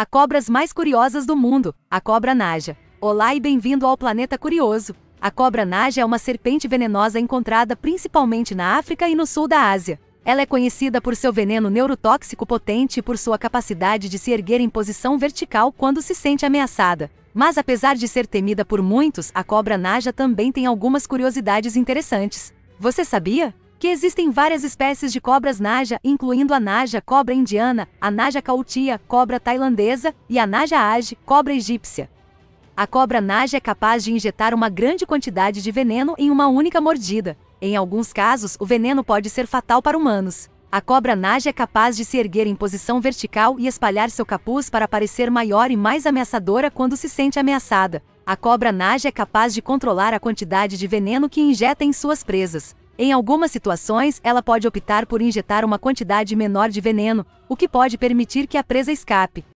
a cobras mais curiosas do mundo, a cobra naja. Olá e bem-vindo ao Planeta Curioso. A cobra naja é uma serpente venenosa encontrada principalmente na África e no sul da Ásia. Ela é conhecida por seu veneno neurotóxico potente e por sua capacidade de se erguer em posição vertical quando se sente ameaçada. Mas apesar de ser temida por muitos, a cobra naja também tem algumas curiosidades interessantes. Você sabia? que existem várias espécies de cobras naja, incluindo a naja cobra indiana, a naja cautia, cobra tailandesa, e a naja age, cobra egípcia. A cobra naja é capaz de injetar uma grande quantidade de veneno em uma única mordida. Em alguns casos, o veneno pode ser fatal para humanos. A cobra naja é capaz de se erguer em posição vertical e espalhar seu capuz para parecer maior e mais ameaçadora quando se sente ameaçada. A cobra naja é capaz de controlar a quantidade de veneno que injeta em suas presas. Em algumas situações, ela pode optar por injetar uma quantidade menor de veneno, o que pode permitir que a presa escape.